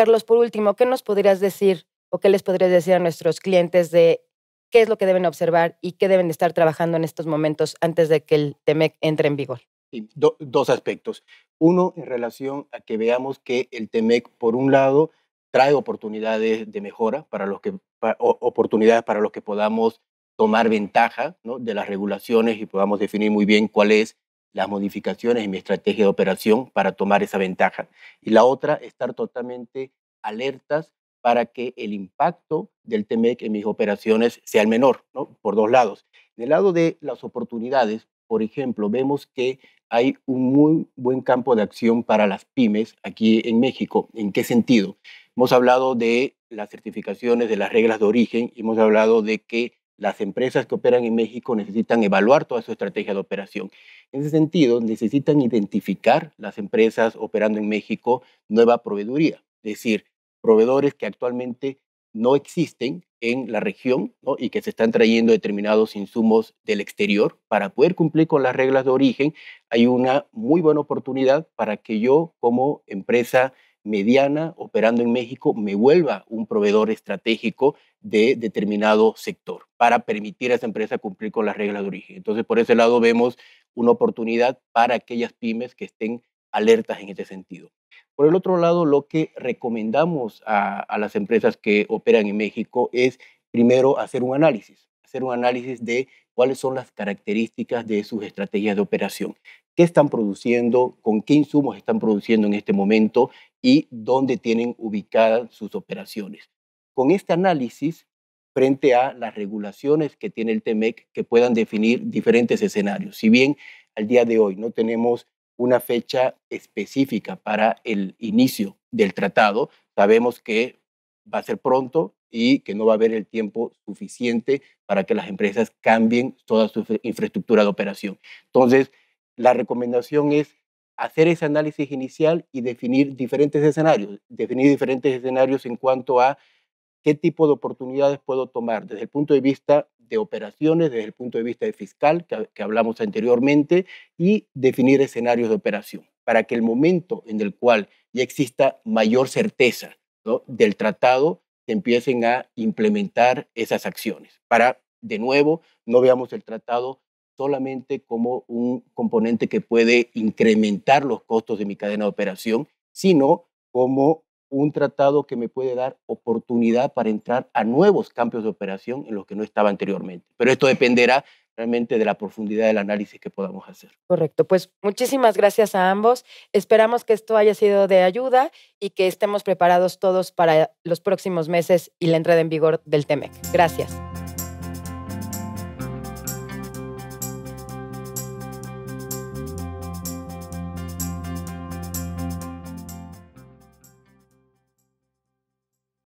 Carlos, por último, ¿qué nos podrías decir o qué les podrías decir a nuestros clientes de qué es lo que deben observar y qué deben estar trabajando en estos momentos antes de que el TEMEC entre en vigor? dos aspectos. Uno, en relación a que veamos que el TEMEC, por un lado, trae oportunidades de mejora para los que, oportunidades para los que podamos tomar ventaja ¿no? de las regulaciones y podamos definir muy bien cuál es las modificaciones en mi estrategia de operación para tomar esa ventaja. Y la otra, estar totalmente alertas para que el impacto del TMEC en mis operaciones sea el menor, ¿no? por dos lados. Del lado de las oportunidades, por ejemplo, vemos que hay un muy buen campo de acción para las pymes aquí en México. ¿En qué sentido? Hemos hablado de las certificaciones, de las reglas de origen, hemos hablado de que las empresas que operan en México necesitan evaluar toda su estrategia de operación. En ese sentido, necesitan identificar las empresas operando en México nueva proveeduría, es decir, proveedores que actualmente no existen en la región y que se están trayendo determinados insumos del exterior para poder cumplir con las reglas de origen, hay una muy buena oportunidad para que yo como empresa mediana operando en México me vuelva un proveedor estratégico de determinado sector para permitir a esa empresa cumplir con las reglas de origen. Entonces, por ese lado vemos una oportunidad para aquellas pymes que estén alertas en este sentido. Por el otro lado, lo que recomendamos a, a las empresas que operan en México es primero hacer un análisis, hacer un análisis de cuáles son las características de sus estrategias de operación, qué están produciendo, con qué insumos están produciendo en este momento y dónde tienen ubicadas sus operaciones con este análisis frente a las regulaciones que tiene el TEMEC que puedan definir diferentes escenarios. Si bien al día de hoy no tenemos una fecha específica para el inicio del tratado, sabemos que va a ser pronto y que no va a haber el tiempo suficiente para que las empresas cambien toda su infraestructura de operación. Entonces, la recomendación es hacer ese análisis inicial y definir diferentes escenarios, definir diferentes escenarios en cuanto a qué tipo de oportunidades puedo tomar desde el punto de vista de operaciones, desde el punto de vista de fiscal, que, hablamos anteriormente, y definir escenarios de operación, para que el momento en el cual ya exista mayor certeza del tratado, se empiecen a implementar esas acciones, para, de nuevo, no veamos el tratado solamente como un componente que puede incrementar los costos de mi cadena de operación, sino como un tratado que me puede dar oportunidad para entrar a nuevos campos de operación en los que no estaba anteriormente. Pero esto dependerá realmente de la profundidad del análisis que podamos hacer. Correcto, pues muchísimas gracias a ambos. Esperamos que esto haya sido de ayuda y que estemos preparados todos para los próximos meses y la entrada en vigor del TEMEC. Gracias.